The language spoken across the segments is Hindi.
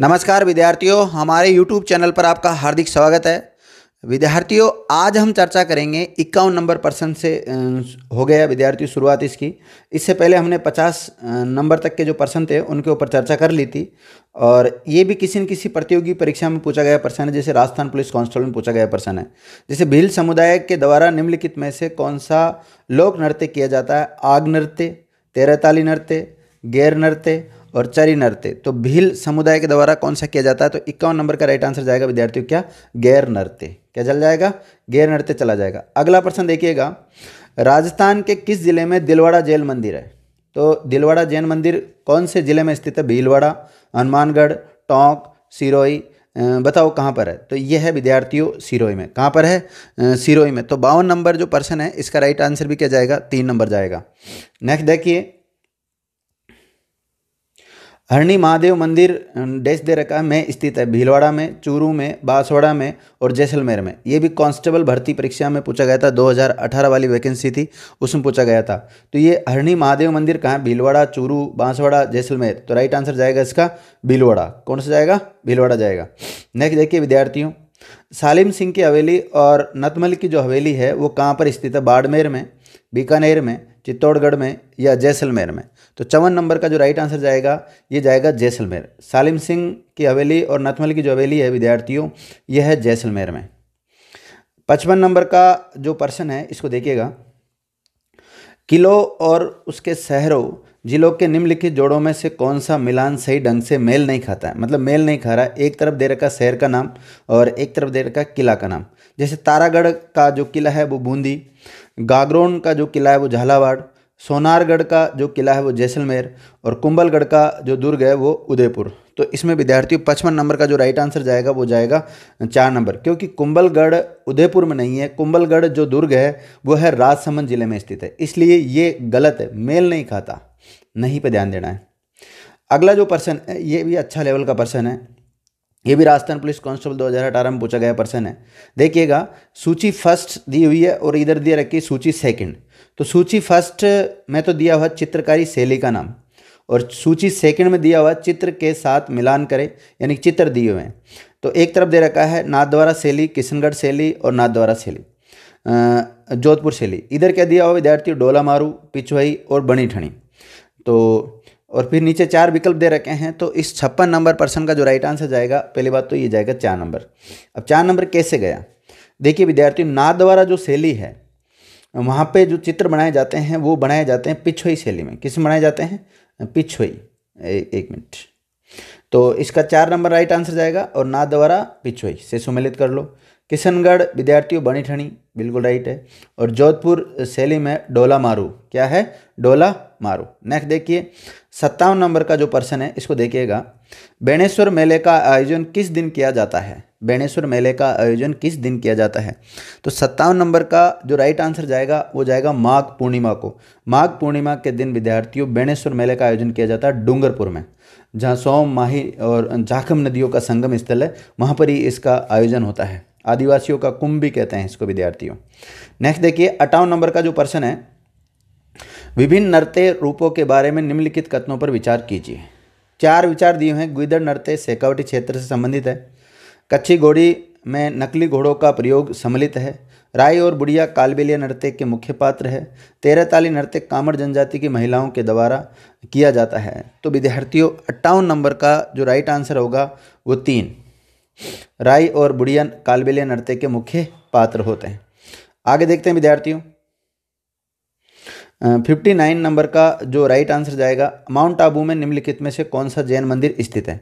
नमस्कार विद्यार्थियों हमारे YouTube चैनल पर आपका हार्दिक स्वागत है विद्यार्थियों आज हम चर्चा करेंगे इक्यावन नंबर पर्सन से हो गया विद्यार्थियों शुरुआत इसकी इससे पहले हमने 50 नंबर तक के जो पर्सन थे उनके ऊपर चर्चा कर ली थी और ये भी किसी न किसी प्रतियोगी परीक्षा में पूछा गया प्रश्न है जैसे राजस्थान पुलिस कांस्टेबल में पूछा गया प्रश्न है जैसे भील समुदाय के द्वारा निम्नलिखित में से कौन सा लोक नृत्य किया जाता है आग नृत्य तेरहताली नृत्य गैर नृत्य और चरी नर्ते तो भील समुदाय के द्वारा कौन सा किया जाता है तो इक्यावन नंबर का राइट आंसर जाएगा विद्यार्थियों क्या गैर नर्ते क्या चल जाएगा गैर नृत्य चला जाएगा अगला प्रश्न देखिएगा राजस्थान के किस जिले में दिलवाड़ा जैन मंदिर है तो दिलवाड़ा जैन मंदिर कौन से जिले में स्थित है भीलवाड़ा हनुमानगढ़ टोंक सिरोई बताओ कहाँ पर है तो यह है विद्यार्थियों सिरोई में कहाँ पर है सिरोई में तो बावन नंबर जो पर्सन है इसका राइट आंसर भी क्या जाएगा तीन नंबर जाएगा नेक्स्ट देखिए हरणी महादेव मंदिर डैश दे रखा है में स्थित है भीलवाड़ा में चूरू में बांसवाड़ा में और जैसलमेर में ये भी कांस्टेबल भर्ती परीक्षा में पूछा गया था 2018 वाली वैकेंसी थी उसमें पूछा गया था तो ये हरणी महादेव मंदिर कहाँ भीलवाड़ा चूरू बांसवाड़ा जैसलमेर तो राइट आंसर जाएगा इसका भीलवाड़ा कौन सा जाएगा भीलवाड़ा जाएगा नेक्स्ट देखिए विद्यार्थियों सालिम सिंह की हवेली और नतमल की जो हवेली है वो कहाँ पर स्थित है बाड़मेर में बीकानेर में चित्तौड़गढ़ में या जैसलमेर में तो चौवन नंबर का जो राइट आंसर जाएगा ये जाएगा जैसलमेर सालिम सिंह की हवेली और नथमल की जो हवेली है विद्यार्थियों यह है जैसलमेर में पचपन नंबर का जो पर्सन है इसको देखिएगा किलों और उसके शहरों जिलों के निम्नलिखित जोड़ों में से कौन सा मिलान सही ढंग से मेल नहीं खाता है मतलब मेल नहीं खा रहा है एक तरफ दे रखा शहर का नाम और एक तरफ दे रखा किला का नाम जैसे तारागढ़ का जो किला है वो बूंदी गागरोन का जो किला है वो झालावाड़ सोनारगढ़ का जो किला है वो जैसलमेर और कुंभलगढ़ का जो दुर्ग है वो उदयपुर तो इसमें विद्यार्थियों पचपन नंबर का जो राइट आंसर जाएगा वो जाएगा चार नंबर क्योंकि कुंभलगढ़ उदयपुर में नहीं है कुंभलगढ़ जो दुर्ग है वो है राजसमंद जिले में स्थित है इसलिए ये गलत है मेल नहीं खाता नहीं पे ध्यान देना है अगला जो पर्सन है ये भी अच्छा लेवल का पर्सन है ये भी राजस्थान पुलिस कांस्टेबल 2018 में पूछा गया पर्सन है देखिएगा सूची फर्स्ट दी हुई है और इधर दिया रखी सूची सेकंड तो सूची फर्स्ट में तो दिया हुआ चित्रकारी शैली का नाम और सूची सेकंड में दिया हुआ चित्र के साथ मिलान करें यानी चित्र दिए हुए हैं तो एक तरफ दे रखा है नाथद्वारा शैली किशनगढ़ शैली और नाथद्वारा शैली जोधपुर शैली इधर क्या दिया हुआ विद्यार्थी डोला मारू पिछुआई और बनी ठणी तो और फिर नीचे चार विकल्प दे रखे हैं तो इस छप्पन नंबर पर्सन का जो राइट आंसर जाएगा पहली बात तो ये जाएगा चार नंबर अब चार नंबर कैसे गया देखिए विद्यार्थियों ना द्वारा जो शैली है वहाँ पे जो चित्र बनाए जाते हैं वो बनाए जाते हैं पिछोई शैली में किस में बनाए जाते हैं पिछोई एक मिनट तो इसका चार नंबर राइट आंसर जाएगा और ना द्वारा पिछोई से सुमिलित कर लो किशनगढ़ विद्यार्थियों बनी ठणी बिल्कुल राइट है और जोधपुर शैली में डोला मारू क्या है डोला मारू नेक्स्ट देखिए सत्तावन नंबर का जो पर्सन है इसको देखिएगा बेणेश्वर मेले का आयोजन किस दिन किया जाता है बेणेश्वर मेले का आयोजन किस दिन किया जाता है तो सत्तावन नंबर का जो राइट आंसर जाएगा वो जाएगा माघ पूर्णिमा को माघ पूर्णिमा के दिन विद्यार्थियों बेणेश्वर मेले का आयोजन किया जाता है डूंगरपुर में जहाँ सोम माही और जाखम नदियों का संगम स्थल है वहाँ पर ही इसका आयोजन होता है आदिवासियों का कुंभ भी कहते हैं इसको विद्यार्थियों नेक्स्ट देखिए अट्ठावन नंबर का जो प्रश्न है विभिन्न नृत्य रूपों के बारे में निम्नलिखित कथनों पर विचार कीजिए चार विचार दिए हैं गुदर नृत्य सेकावटी क्षेत्र से संबंधित है कच्ची घोड़ी में नकली घोड़ों का प्रयोग सम्मिलित है राय और बुढ़िया कालबेलिया नृत्य के मुख्य पात्र है तेरह ताली नृत्य कामड़ जनजाति की महिलाओं के द्वारा किया जाता है तो विद्यार्थियों अट्ठावन नंबर का जो राइट आंसर होगा वो तीन राय और बुढ़िया कालबेलिया नृत्य के मुख्य पात्र होते हैं आगे देखते हैं विद्यार्थियों फिफ्टी नाइन नंबर का जो राइट आंसर जाएगा माउंट आबू में निम्नलिखित में से कौन सा जैन मंदिर स्थित है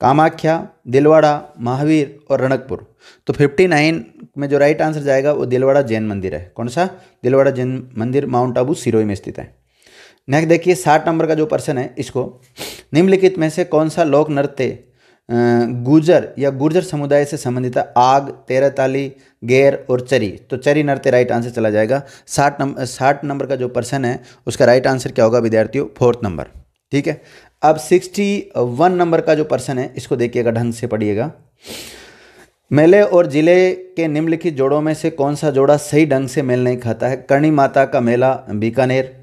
कामाख्या दिलवाड़ा महावीर और रणकपुर तो फिफ्टी नाइन में जो राइट आंसर जाएगा वो दिलवाड़ा जैन मंदिर है कौन सा दिलवाड़ा जैन मंदिर माउंट आबू सिरोई में स्थित है नेक्स्ट देखिए साठ नंबर का जो पर्सन है इसको निम्नलिखित में से कौन सा लोक नृत्य गुजर या गुर्जर समुदाय से संबंधित आग ताली गेर और चरी तो चरी नरते राइट आंसर चला जाएगा साठ नंबर साठ नंबर का जो पर्सन है उसका राइट आंसर क्या होगा विद्यार्थियों फोर्थ नंबर ठीक है अब सिक्सटी वन नंबर का जो पर्सन है इसको देखिएगा ढंग से पढ़िएगा मेले और जिले के निम्नलिखित जोड़ों में से कौन सा जोड़ा सही ढंग से मेल नहीं खाता है कर्णी माता का मेला बीकानेर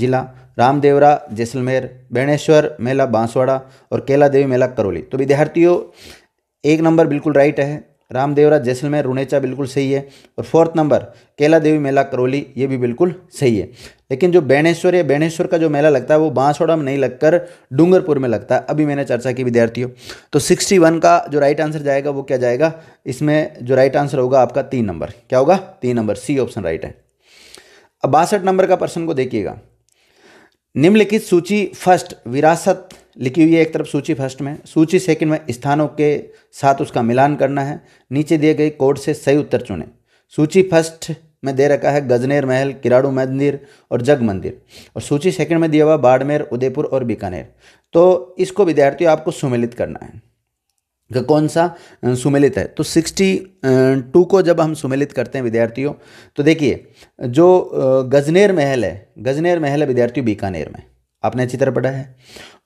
जिला रामदेवरा जैसलमेर बेणेश्वर मेला बांसवाड़ा और केला देवी मेला करौली तो विद्यार्थियों एक नंबर बिल्कुल राइट है रामदेवरा जैसलमेर रुनेचा बिल्कुल सही है और फोर्थ नंबर केला देवी मेला करौली ये भी बिल्कुल सही है लेकिन जो बेणेश्वर या बेणेश्वर का जो मेला लगता है वो बांसवाड़ा में नहीं लगकर डूंगरपुर में लगता है अभी मैंने चर्चा की विद्यार्थियों तो 61 का जो राइट आंसर जाएगा वो क्या जाएगा इसमें जो राइट आंसर होगा आपका तीन नंबर क्या होगा तीन नंबर सी ऑप्शन राइट है अब बासठ नंबर का प्रश्न को देखिएगा निम्नलिखित सूची फर्स्ट विरासत लिखी हुई है एक तरफ सूची फर्स्ट में सूची सेकंड में स्थानों के साथ उसका मिलान करना है नीचे दिए गए कोड से सही उत्तर चुने सूची फर्स्ट में दे रखा है गजनेर महल किराड़ू मंदिर और जग मंदिर और सूची सेकंड में दिया हुआ बाड़मेर उदयपुर और बीकानेर तो इसको विद्यार्थियों आपको सुमिलित करना है का कौन सा सुमेलित है तो सिक्सटी टू को जब हम सुमेलित करते हैं विद्यार्थियों तो देखिए जो गजनेर महल है गजनेर महल है विद्यार्थियों बीकानेर में आपने अच्छी तरह पढ़ा है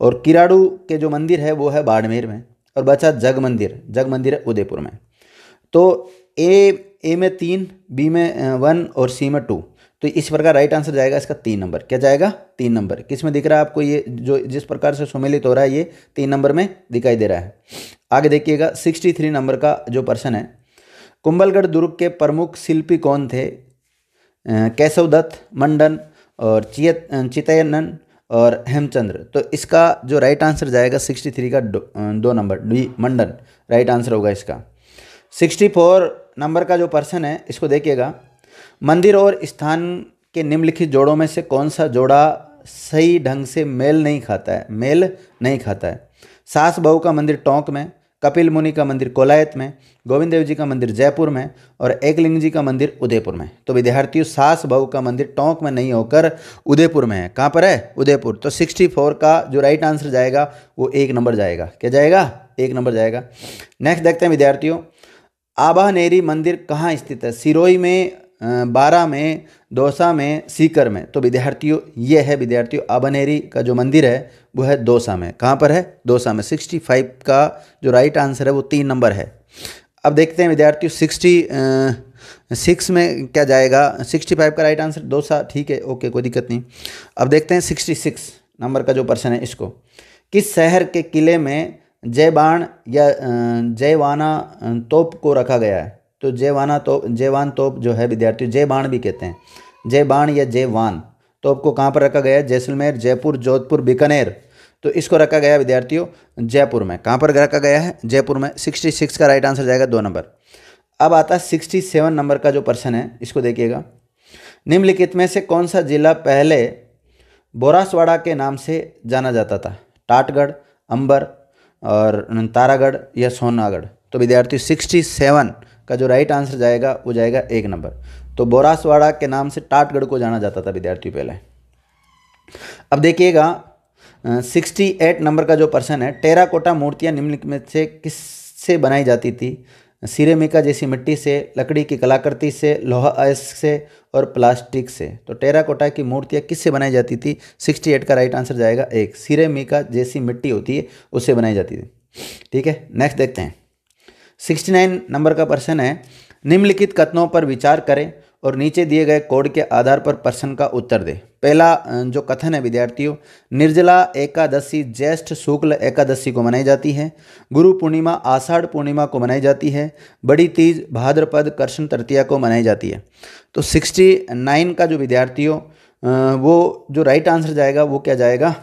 और किराड़ू के जो मंदिर है वो है बाड़मेर में और बचा जग मंदिर जग मंदिर है उदयपुर में तो ए ए में तीन बी में वन और सी में टू तो इस प्रकार राइट आंसर जाएगा इसका तीन नंबर क्या जाएगा तीन नंबर किस में दिख रहा है आपको ये जो जिस प्रकार से सुमेलित हो रहा है ये तीन नंबर में दिखाई दे रहा है आगे देखिएगा सिक्सटी थ्री नंबर का जो पर्सन है कुंभलगढ़ दुर्ग के प्रमुख शिल्पी कौन थे केशव दत्त मंडन और चियत चितयनन और हेमचंद्र तो इसका जो राइट आंसर जाएगा सिक्सटी थ्री का दो नंबर डी मंडन राइट आंसर होगा इसका सिक्सटी फोर नंबर का जो पर्सन है इसको देखिएगा मंदिर और स्थान के निम्नलिखित जोड़ों में से कौन सा जोड़ा सही ढंग से मेल नहीं खाता है मेल नहीं खाता है सास बहू का मंदिर टोंक में कपिल मुनि का मंदिर कोलायत में गोविंद देव जी का मंदिर जयपुर में और एकलिंग जी का मंदिर उदयपुर में तो विद्यार्थियों सास बहू का मंदिर टोंक में नहीं होकर उदयपुर में है कहाँ पर है उदयपुर तो 64 का जो राइट आंसर जाएगा वो एक नंबर जाएगा क्या जाएगा एक नंबर जाएगा नेक्स्ट देखते हैं विद्यार्थियों आबानेरी मंदिर कहाँ स्थित है सिरोही में बारह में दौसा में सीकर में तो विद्यार्थियों ये है विद्यार्थियों आबनेरी का जो मंदिर है वो है दौसा में कहाँ पर है दौसा में सिक्सटी फाइव का जो राइट आंसर है वो तीन नंबर है अब देखते हैं विद्यार्थियों सिक्सटी सिक्स में क्या जाएगा सिक्सटी फाइव का राइट आंसर दौसा ठीक है ओके कोई दिक्कत नहीं अब देखते हैं सिक्सटी सिक्स नंबर का जो पर्सन है इसको किस शहर के किले में जयबाण या जयवाना तोप को रखा गया है तो जयवाना तोप जयवान तोप जो है विद्यार्थियों जय बाण भी कहते हैं जय बाण या जय वान तोप को कहाँ पर रखा गया है जैसलमेर जयपुर जोधपुर बीकानेर तो इसको रखा गया विद्यार्थियों जयपुर में कहाँ पर रखा गया है जयपुर में सिक्सटी सिक्स का राइट आंसर जाएगा दो नंबर अब आता है सिक्सटी सेवन नंबर का जो पर्सन है इसको देखिएगा निम्नलिखित में से कौन सा जिला पहले बोरासवाड़ा के नाम से जाना जाता था टाटगढ़ अंबर और तारागढ़ या सोनागढ़ तो विद्यार्थी सिक्सटी सेवन का जो राइट आंसर जाएगा वो जाएगा एक नंबर तो बोरासवाड़ा के नाम से टाटगढ़ को जाना जाता था विद्यार्थियों पहले अब देखिएगा सिक्सटी एट नंबर का जो पर्सन है टेराकोटा मूर्तियाँ निम्नलिखित से किससे बनाई जाती थी सिरेमिका जैसी मिट्टी से लकड़ी की कलाकृति से लोहा अयस्क से और प्लास्टिक से तो टेराकोटा की मूर्तियाँ किससे बनाई जाती थी 68 का राइट आंसर जाएगा एक सिरेमिका जैसी मिट्टी होती है उससे बनाई जाती थी ठीक है नेक्स्ट देखते हैं 69 नंबर का प्रश्न है निम्नलिखित कथनों पर विचार करें और नीचे दिए गए कोड के आधार पर प्रश्न का उत्तर दें पहला जो कथन है विद्यार्थियों निर्जला एकादशी ज्येष्ठ शुक्ल एकादशी को मनाई जाती है गुरु पूर्णिमा आषाढ़ पूर्णिमा को मनाई जाती है बड़ी तीज भाद्रपद कृष्ण तृतीया को मनाई जाती है तो सिक्सटी नाइन का जो विद्यार्थियों वो जो राइट आंसर जाएगा वो क्या जाएगा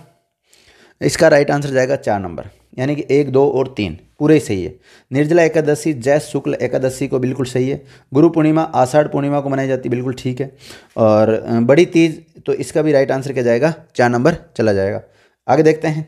इसका राइट आंसर जाएगा चार नंबर यानी कि एक दो और तीन पूरे ही सही है निर्जला एकादशी जय शुक्ल एकादशी को बिल्कुल सही है गुरु पूर्णिमा आषाढ़ पूर्णिमा को मनाई जाती है बिल्कुल ठीक है और बड़ी तीज तो इसका भी राइट आंसर क्या जाएगा चार नंबर चला जाएगा आगे देखते हैं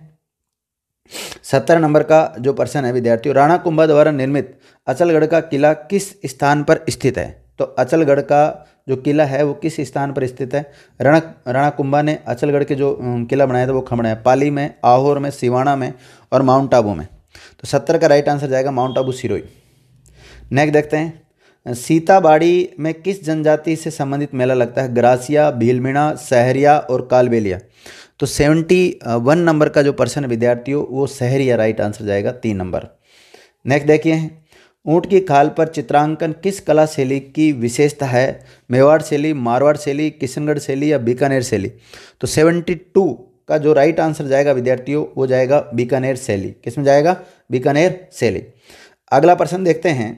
सत्तर नंबर का जो प्रश्न है विद्यार्थियों राणा कुंभा द्वारा निर्मित अचलगढ़ का किला किस स्थान पर स्थित है तो अचलगढ़ का जो किला है वो किस स्थान पर स्थित है राणा राणा कुंभा ने अचलगढ़ के जो किला बनाया था वो खमड़ा है पाली में आहोर में सिवाना में और माउंट आबू में तो सत्तर का राइट आंसर जाएगा माउंट आबू सिरोई नेक्स्ट देखते हैं सीताबाड़ी में किस जनजाति से संबंधित मेला लगता है ग्रासिया भीलमिणा सहरिया और कालबेलिया तो सेवेंटी वन नंबर का जो पर्सन विद्यार्थियों वो सहरिया राइट आंसर जाएगा तीन नंबर नेक्स्ट देखिए ऊँट की खाल पर चित्रांकन किस कला शैली की विशेषता है मेवाड़ शैली मारवाड़ शैली किशनगढ़ शैली या बीकानेर शैली तो सेवेंटी टू का जो राइट आंसर जाएगा विद्यार्थियों वो जाएगा बीकानेर शैली किसमें जाएगा बीकानेर शैली अगला प्रश्न देखते हैं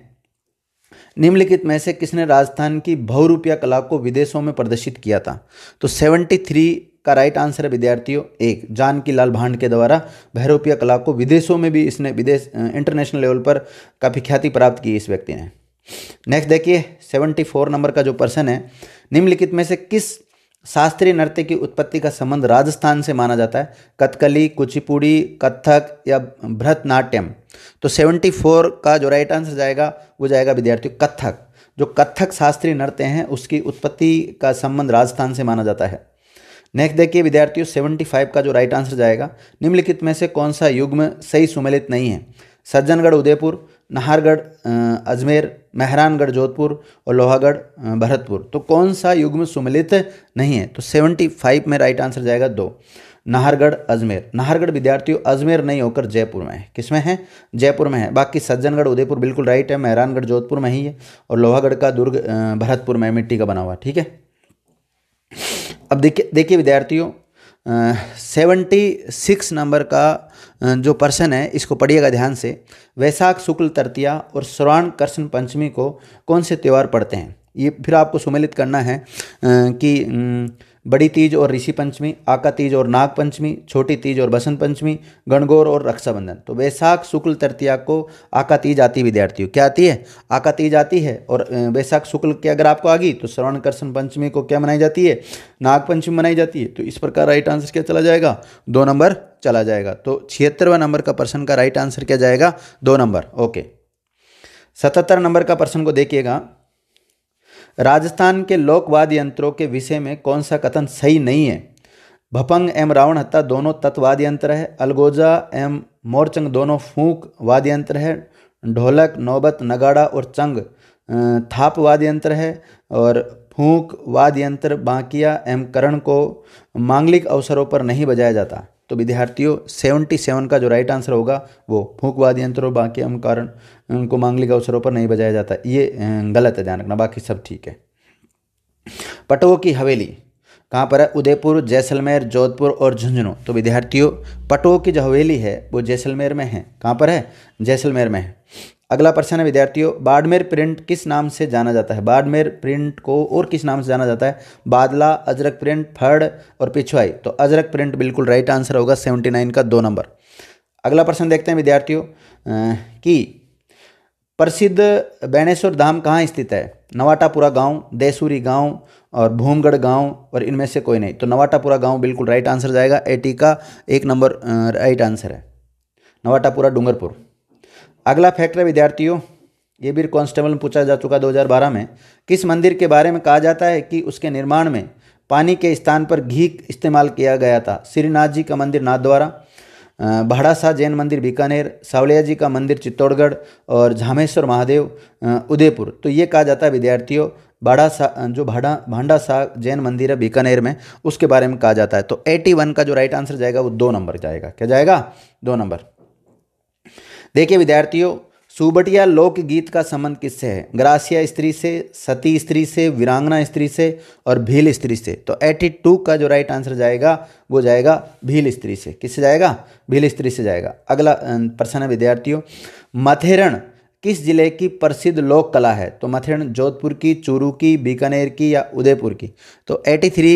निम्नलिखित में से किसने राजस्थान की बहुरूपिया कला को विदेशों में प्रदर्शित किया था तो सेवेंटी थ्री का राइट आंसर है विद्यार्थियों एक जानकी लाल भांड के द्वारा भैरूपिया कला को विदेशों में भी इसने विदेश इंटरनेशनल लेवल पर काफ़ी ख्याति प्राप्त की इस व्यक्ति ने नेक्स्ट देखिए सेवेंटी फोर नंबर का जो प्रश्न है निम्नलिखित में से किस शास्त्रीय नृत्य की उत्पत्ति का संबंध राजस्थान से माना जाता है कथकली कुचिपुड़ी कथक या भरतनाट्यम तो 74 का जो राइट आंसर जाएगा वो जाएगा विद्यार्थी कथक जो कथक शास्त्रीय नृत्य हैं उसकी उत्पत्ति का संबंध राजस्थान से माना जाता है नेक्स्ट देखिए विद्यार्थियों फाइव का जो राइट आंसर जाएगा निम्नलिखित में से कौन सा युग्म सही सुमेलित नहीं है सज्जनगढ़ उदयपुर नाहरगढ़ अजमेर मेहरानगढ़ जोधपुर और लोहागढ़ भरतपुर तो कौन सा युग्म सुमिलित नहीं है तो सेवेंटी फाइव में राइट आंसर जाएगा दो नाहरगढ़ अजमेर नाहरगढ़ विद्यार्थियों अजमेर नहीं होकर जयपुर में है किसमें है जयपुर में है बाकी सज्जनगढ़ उदयपुर बिल्कुल राइट है मेहरानगढ़ जोधपुर में ही है और लोहागढ़ का दुर्ग भरतपुर में मिट्टी का बना हुआ ठीक है अब देखिए देखिए विद्यार्थियों सेवेंटी सिक्स नंबर का जो पर्सन है इसको पढ़िएगा ध्यान से वैशाख शुक्ल तृतीया और श्रवण कृष्ण पंचमी को कौन से त्यौहार पढ़ते हैं ये फिर आपको सुमेलित करना है कि बड़ी तीज और ऋषि पंचमी आका तीज और नाग पंचमी छोटी तीज और बसंत पंचमी गणगौर और रक्षाबंधन तो वैशाख शुक्ल तृतीया को आका तीज आती विद्यार्थियों क्या आती है आका तीज आती है और वैशाख शुक्ल की अगर आपको आ गई तो श्रवण कर्षण पंचमी को क्या मनाई जाती है नाग पंचमी मनाई जाती है तो इस प्रकार राइट आंसर क्या चला जाएगा दो नंबर चला जाएगा तो छिहत्तरवा नंबर का प्रश्न का राइट आंसर क्या जाएगा दो नंबर ओके सतहत्तर नंबर का प्रश्न को देखिएगा राजस्थान के लोकवाद यंत्रों के विषय में कौन सा कथन सही नहीं है भपंग एम रावण हत्ता दोनों तत्वाद यंत्र है अलगोजा एम मोरचंग दोनों फूक वाद यंत्र है ढोलक नौबत नगाड़ा और चंग थाप वाद यंत्र है और फूंक वाद यंत्र बांकिया एम करण को मांगलिक अवसरों पर नहीं बजाया जाता तो विद्यार्थियों सेवेंटी सेवन का जो राइट आंसर होगा वो फूकवाद यंत्रों बाकी हम कारण उनको मांगलिक अवसरों पर नहीं बजाया जाता ये गलत है ध्यान रखना बाकी सब ठीक है पटवों की हवेली कहाँ पर है उदयपुर जैसलमेर जोधपुर और झुंझुनू तो विद्यार्थियों पटवों की जो हवेली है वो जैसलमेर में है कहाँ पर है जैसलमेर में है अगला प्रश्न है विद्यार्थियों बाड़मेर प्रिंट किस नाम से जाना जाता है बाड़मेर प्रिंट को और किस नाम से जाना जाता है बादला अजरक प्रिंट फड़ और पिछुआई तो अजरक प्रिंट बिल्कुल राइट आंसर होगा सेवेंटी नाइन का दो नंबर अगला प्रश्न देखते हैं विद्यार्थियों कि प्रसिद्ध बैणेश्वर धाम कहाँ स्थित है नवाटापुरा गांव देसूरी गांव और भूमगढ़ गांव और इनमें से कोई नहीं तो नवाटापुरा गांव बिल्कुल राइट आंसर जाएगा एटी का एक नंबर राइट आंसर है नवाटापुरा डूंगरपुर अगला फैक्ट है विद्यार्थियों ये भी कांस्टेबल में पूछा जा चुका 2012 में किस मंदिर के बारे में कहा जाता है कि उसके निर्माण में पानी के स्थान पर घी इस्तेमाल किया गया था श्रीनाथ जी का मंदिर नाथद्वारा भाड़ासा जैन मंदिर बीकानेर सावलिया जी का मंदिर चित्तौड़गढ़ और झामेश्वर महादेव उदयपुर तो ये कहा जाता है विद्यार्थियों बाड़ा सा जो भाड़ा भांडा सा जैन मंदिर है बीकानेर में उसके बारे में कहा जाता है तो 81 का जो राइट आंसर जाएगा वो दो नंबर जाएगा क्या जाएगा दो नंबर देखिए विद्यार्थियों लोक लोकगीत का संबंध किससे है ग्रासिया स्त्री से सती स्त्री से वीरांगना स्त्री से और भील स्त्री से तो एटी टू का जो राइट आंसर जाएगा वो जाएगा भील स्त्री से किससे जाएगा भील स्त्री से जाएगा अगला प्रश्न है विद्यार्थियों मथेरण किस जिले की प्रसिद्ध लोक कला है तो मथेरण जोधपुर की चूरू की बीकानेर की या उदयपुर की तो एटी थ्री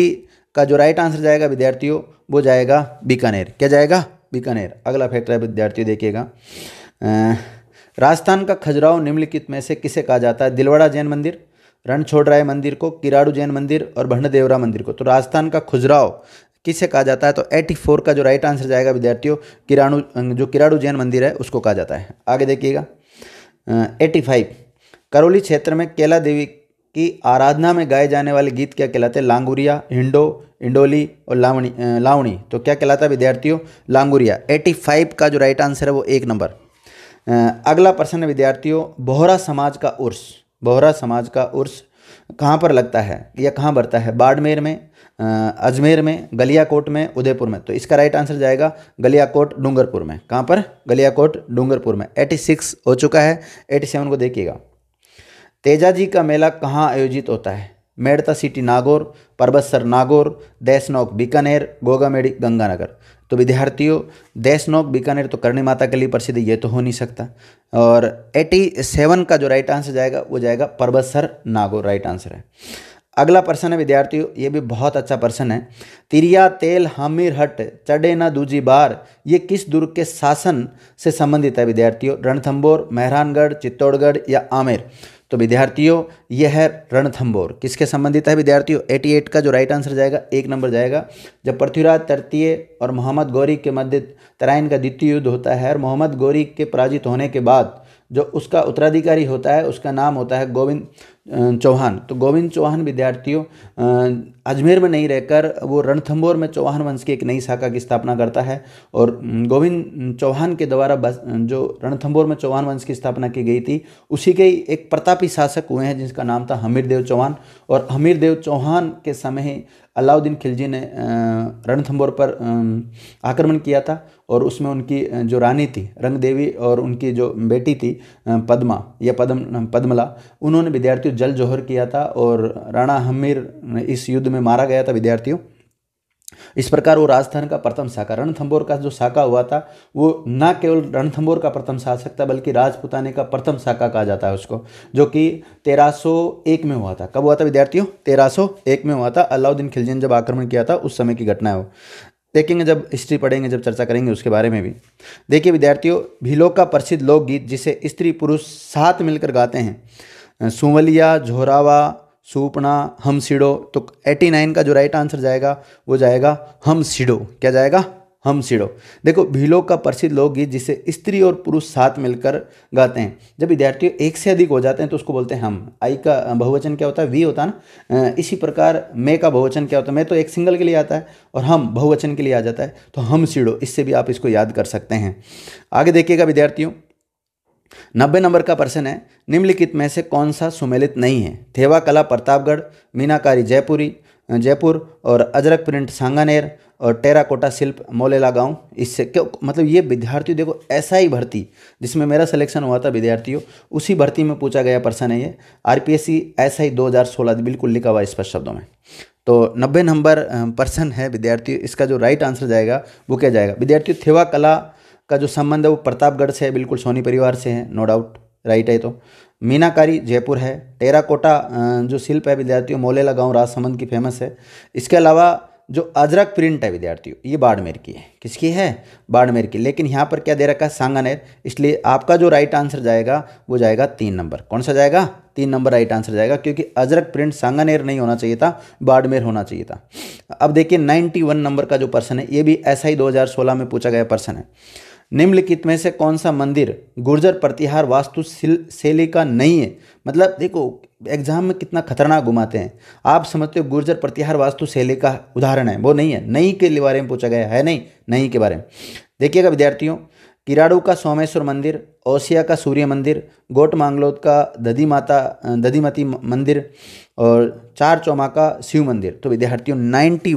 का जो राइट आंसर जाएगा विद्यार्थियों वो जाएगा बीकानेर क्या जाएगा बीकानेर अगला फैक्टर है विद्यार्थियों देखिएगा राजस्थान का खजुराहो निम्नलिखित में से किसे कहा जाता है दिलवाड़ा जैन मंदिर रणछोड़ राय मंदिर को किराड़ू जैन मंदिर और भंडदेवरा मंदिर को तो राजस्थान का खुजराव किसे कहा जाता है तो 84 का जो राइट आंसर जाएगा विद्यार्थियों किराणु जो किराड़ू जैन मंदिर है उसको कहा जाता है आगे देखिएगा 85 करौली क्षेत्र में केला देवी की आराधना में गाए जाने वाले गीत क्या कहलाते हैं लांगुरिया हिंडो इंडोली और लावणी लावणी तो क्या कहलाता है विद्यार्थियों लांगुरिया एटी का जो राइट आंसर है वो एक नंबर अगला प्रश्न विद्यार्थियों बोहरा समाज का उर्स बोहरा समाज का उर्स कहाँ पर लगता है या कहाँ बढ़ता है बाड़मेर में अजमेर में गलियाकोट में उदयपुर में तो इसका राइट आंसर जाएगा गलियाकोट डूंगरपुर में कहाँ पर गलियाकोट डूंगरपुर में 86 हो चुका है 87 को देखिएगा तेजा जी का मेला कहाँ आयोजित होता है मेड़ता सिटी नागौर परबसर नागौर देशनौक बीकानेर गोगामेड़ी गंगानगर तो विद्यार्थियों देशनौक बीकानेर तो करणी माता के लिए प्रसिद्ध ये तो हो नहीं सकता और 87 का जो राइट आंसर जाएगा वो जाएगा परबसर नागौर राइट आंसर है अगला प्रश्न है विद्यार्थियों ये भी बहुत अच्छा प्रश्न है तिरिया तेल हामिर हट चढ़े ना दूजी बार ये किस दुर्ग के शासन से संबंधित है विद्यार्थियों रणथंबोर मेहरानगढ़ चित्तौड़गढ़ या आमेर तो विद्यार्थियों यह है रणथंबोर किसके संबंधित है विद्यार्थियों 88 का जो राइट आंसर जाएगा एक नंबर जाएगा जब पृथ्वीराज तृतीय और मोहम्मद गौरी के मध्य तराइन का द्वितीय युद्ध होता है और मोहम्मद गौरी के पराजित होने के बाद जो उसका उत्तराधिकारी होता है उसका नाम होता है गोविंद चौहान तो गोविंद चौहान विद्यार्थियों अजमेर में नहीं रहकर वो रणथंबोर में चौहान वंश की एक नई शाखा की स्थापना करता है और गोविंद चौहान के द्वारा बस जो रणथंबोर में चौहान वंश की स्थापना की गई थी उसी के ही एक प्रतापी शासक हुए हैं जिसका नाम था हमीरदेव चौहान और हमीरदेव चौहान के समय ही अलाउद्दीन खिलजी ने रणथंबोर पर आक्रमण किया था और उसमें उनकी जो रानी थी रंग देवी और उनकी जो बेटी थी पद्मा या पद्म पद्मला उन्होंने विद्यार्थियों जल जौहर किया था और राणा हमीर इस युद्ध में मारा गया था विद्यार्थियों इस प्रकार वो राजस्थान का प्रथम शाखा रणथंबोर का जो शाखा हुआ था वो ना केवल रणथंबोर का प्रथम शासक था बल्कि राजपुताने का प्रथम शाखा कहा जाता है उसको जो कि 1301 में हुआ था कब हुआ था विद्यार्थियों 1301 में हुआ था अलाउद्दीन खिलजी ने जब आक्रमण किया था उस समय की घटना है वो देखेंगे जब हिस्ट्री पढ़ेंगे जब चर्चा करेंगे उसके बारे में भी देखिए विद्यार्थियों भीलो का प्रसिद्ध लोकगीत जिसे स्त्री पुरुष साथ मिलकर गाते हैं सुवलिया झोरावा सुपना हम सीड़ो तो 89 का जो राइट आंसर जाएगा वो जाएगा हम सीड़ो क्या जाएगा हम सिड़ो देखो भीलो का प्रसिद्ध लोकगीत जिसे स्त्री और पुरुष साथ मिलकर गाते हैं जब विद्यार्थियों एक से अधिक हो जाते हैं तो उसको बोलते हैं हम आई का बहुवचन क्या होता है वी होता है ना इसी प्रकार मैं का बहुवचन क्या होता है मैं तो एक सिंगल के लिए आता है और हम बहुवचन के लिए आ जाता है तो हम सिड़ो इससे भी आप इसको याद कर सकते हैं आगे देखिएगा विद्यार्थियों नब्बे नंबर का प्रश्न है निम्नलिखित में से कौन सा सुमेलित नहीं है थेवा कला प्रतापगढ़ मीनाकारी जयपुरी जयपुर और अजरक प्रिंट सांगानेर और टेराकोटा शिल्प मौलेला गांव इससे क्यों मतलब ये विद्यार्थी देखो ऐसा ही भर्ती जिसमें मेरा सिलेक्शन हुआ था विद्यार्थियों उसी भर्ती में पूछा गया पर्सन है ये सी ऐसा ही 2016 बिल्कुल लिखा हुआ स्पष्ट शब्दों में तो 90 नंबर पर्सन है विद्यार्थी इसका जो राइट आंसर जाएगा वो क्या जाएगा विद्यार्थी थेवा कला का जो संबंध है वो प्रतापगढ़ से है बिल्कुल सोनी परिवार से है नो डाउट राइट है तो मीनाकारी जयपुर है टेराकोटा जो शिल्प है विद्यार्थियों मोलेला गांव राजसमंद की फेमस है इसके अलावा जो अजरक प्रिंट है विद्यार्थियों ये बाड़मेर की है किसकी है बाड़मेर की लेकिन यहाँ पर क्या दे रखा है सांगानेर इसलिए आपका जो राइट आंसर जाएगा वो जाएगा तीन नंबर कौन सा जाएगा तीन नंबर राइट आंसर जाएगा क्योंकि अजरक प्रिंट सांगानेर नहीं होना चाहिए था बाड़मेर होना चाहिए था अब देखिए नाइन्टी वन नंबर का जो पर्सन है ये भी ऐसा ही दो हजार सोलह में पूछा गया पर्सन है निम्नलिखित में से कौन सा मंदिर गुर्जर प्रतिहार वास्तु शैली का नहीं है मतलब देखो एग्जाम में कितना खतरनाक घुमाते हैं आप समझते हो गुर्जर प्रतिहार वास्तु शैली का उदाहरण है वो नहीं है नहीं के बारे में पूछा गया है नहीं नहीं के बारे में देखिएगा विद्यार्थियों किराड़ू का सोमेश्वर मंदिर ओसिया का सूर्य मंदिर गोट मांगलोद का दधी माता दधीमती मंदिर और चार चौमा का शिव मंदिर तो विद्यार्थियों नाइन्टी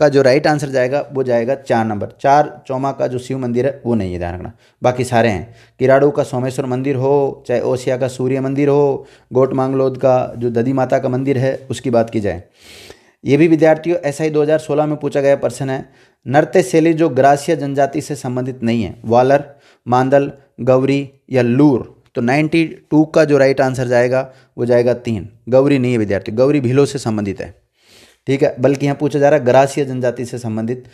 का जो राइट आंसर जाएगा वो जाएगा चार नंबर चार चौमा का जो शिव मंदिर है वो नहीं है ध्यान रखना बाकी सारे हैं किराड़ू का सोमेश्वर मंदिर हो चाहे ओसिया का सूर्य मंदिर हो गोट मांगलोद का जो ददी माता का मंदिर है उसकी बात की जाए ये भी विद्यार्थियों ऐसा ही 2016 में पूछा गया प्रश्न है नृत्य शैली जो ग्रासिया जनजाति से संबंधित नहीं है वालर मांदल गौरी या लूर तो 92 का जो राइट आंसर जाएगा वो जाएगा तीन गौरी नहीं है विद्यार्थी गौरी भीलों से संबंधित है ठीक है बल्कि यहाँ पूछा जा रहा है ग्रासिया जनजाति से संबंधित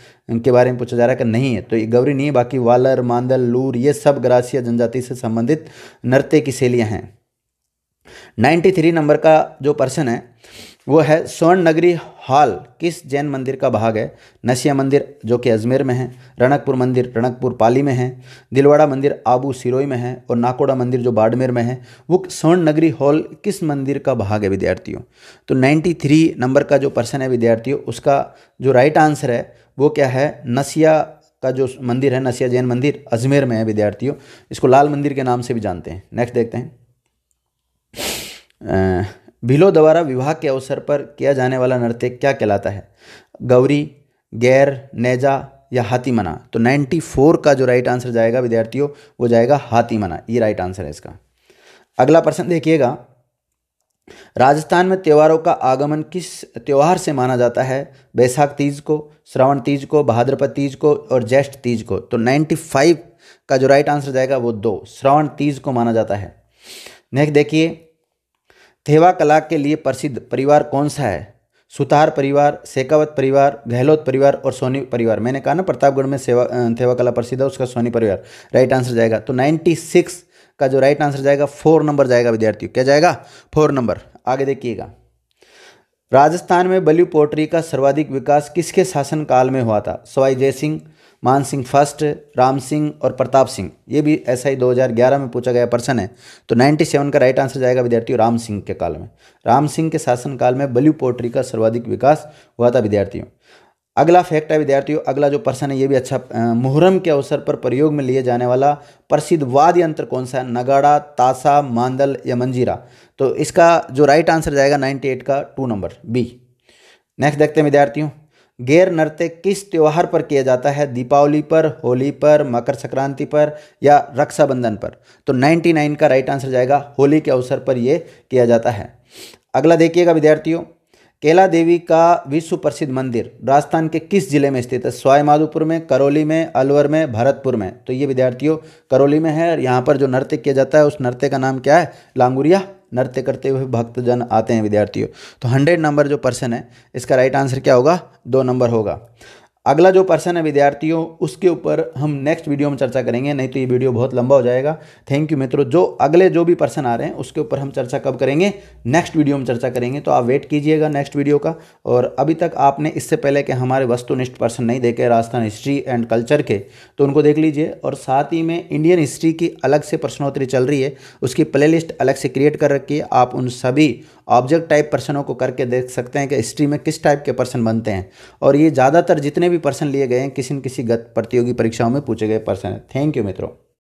के बारे में पूछा जा रहा है कि नहीं है तो ये गौरी नहीं है बाकी वालर मांदल लूर ये सब ग्रासिया जनजाति से संबंधित नृत्य की शैलियाँ हैं 93 नंबर का जो पर्सन है वो है स्वर्ण नगरी हाल किस जैन मंदिर का भाग है नसिया मंदिर जो कि अजमेर में है रणकपुर मंदिर रणकपुर पाली में है दिलवाड़ा मंदिर आबू सिरोई में है और नाकोड़ा मंदिर जो बाड़मेर में है वो स्वर्ण नगरी हॉल किस मंदिर का भाग है विद्यार्थियों तो 93 नंबर का जो पर्सन है विद्यार्थियों उसका जो राइट आंसर है वो क्या है नसिया का जो मंदिर है नसिया जैन मंदिर अजमेर में है विद्यार्थियों इसको लाल मंदिर के नाम से भी जानते हैं नेक्स्ट देखते हैं भिलो द्वारा विवाह के अवसर पर किया जाने वाला नृत्य क्या कहलाता है गौरी गैर नेजा या हाथी मना तो 94 का जो राइट आंसर जाएगा विद्यार्थियों वो जाएगा हाथी मना ये राइट आंसर है इसका अगला प्रश्न देखिएगा राजस्थान में त्योहारों का आगमन किस त्यौहार से माना जाता है बैसाख तीज को श्रावण तीज को भाद्रपद तीज को और ज्येष्ठ तीज को तो 95 का जो राइट आंसर जाएगा वो दो श्रावण तीज को माना जाता है नेक्स्ट देखिए थेवा कला के लिए प्रसिद्ध परिवार कौन सा है सुतार परिवार शेखावत परिवार गहलोत परिवार और सोनी परिवार मैंने कहा ना प्रतापगढ़ में सेवा थेवा कला प्रसिद्ध है उसका सोनी परिवार राइट आंसर जाएगा तो नाइन्टी सिक्स का जो राइट आंसर जाएगा फोर नंबर जाएगा विद्यार्थियों क्या जाएगा फोर नंबर आगे देखिएगा राजस्थान में बल्यू पोट्री का सर्वाधिक विकास किसके शासनकाल में हुआ था सवाई जय सिंह मान सिंह फर्स्ट राम सिंह और प्रताप सिंह ये भी ऐसा ही 2011 में पूछा गया प्रश्न है तो 97 का राइट आंसर जाएगा विद्यार्थियों राम सिंह के काल में राम सिंह के शासनकाल में बल्यू पोट्री का सर्वाधिक विकास हुआ था विद्यार्थियों अगला फैक्ट है विद्यार्थियों अगला जो प्रश्न है ये भी अच्छा मुहर्रम के अवसर पर प्रयोग में लिए जाने वाला प्रसिद्ध वाद्य यंत्र कौन सा है नगाड़ा तासा मांदल या मंजीरा तो इसका जो राइट आंसर जाएगा 98 का टू नंबर बी नेक्स्ट देखते हैं विद्यार्थियों गैर नृत्य किस त्यौहार पर किया जाता है दीपावली पर होली पर मकर संक्रांति पर या रक्षाबंधन पर तो 99 का राइट आंसर जाएगा होली के अवसर पर यह किया जाता है अगला देखिएगा विद्यार्थियों केला देवी का विश्व प्रसिद्ध मंदिर राजस्थान के किस जिले में स्थित है स्वाईमाधोपुर में करौली में अलवर में भरतपुर में तो ये विद्यार्थियों करौली में है और यहाँ पर जो नृत्य किया जाता है उस नृत्य का नाम क्या है लांगुरिया नृत्य करते हुए भक्तजन आते हैं विद्यार्थियों तो हंड्रेड नंबर जो पर्सन है इसका राइट आंसर क्या होगा दो नंबर होगा अगला जो पर्सन है विद्यार्थियों उसके ऊपर हम नेक्स्ट वीडियो में चर्चा करेंगे नहीं तो ये वीडियो बहुत लंबा हो जाएगा थैंक यू मित्रों जो अगले जो भी पर्सन आ रहे हैं उसके ऊपर हम चर्चा कब करेंगे नेक्स्ट वीडियो में चर्चा करेंगे तो आप वेट कीजिएगा नेक्स्ट वीडियो का और अभी तक आपने इससे पहले कि हमारे वस्तुनिष्ठ पर्सन नहीं देखे राजस्थान हिस्ट्री एंड कल्चर के तो उनको देख लीजिए और साथ ही में इंडियन हिस्ट्री की अलग से प्रश्नोत्तरी चल रही है उसकी प्ले अलग से क्रिएट कर रखी है आप उन सभी ऑब्जेक्ट टाइप पर्सनों को करके देख सकते हैं कि हिस्ट्री में किस टाइप के पर्सन बनते हैं और ये ज़्यादातर जितने भी भी प्रश्न लिए गए हैं किसी न किसी गत प्रतियोगी परीक्षाओं में पूछे गए प्रश्न थैंक यू मित्रों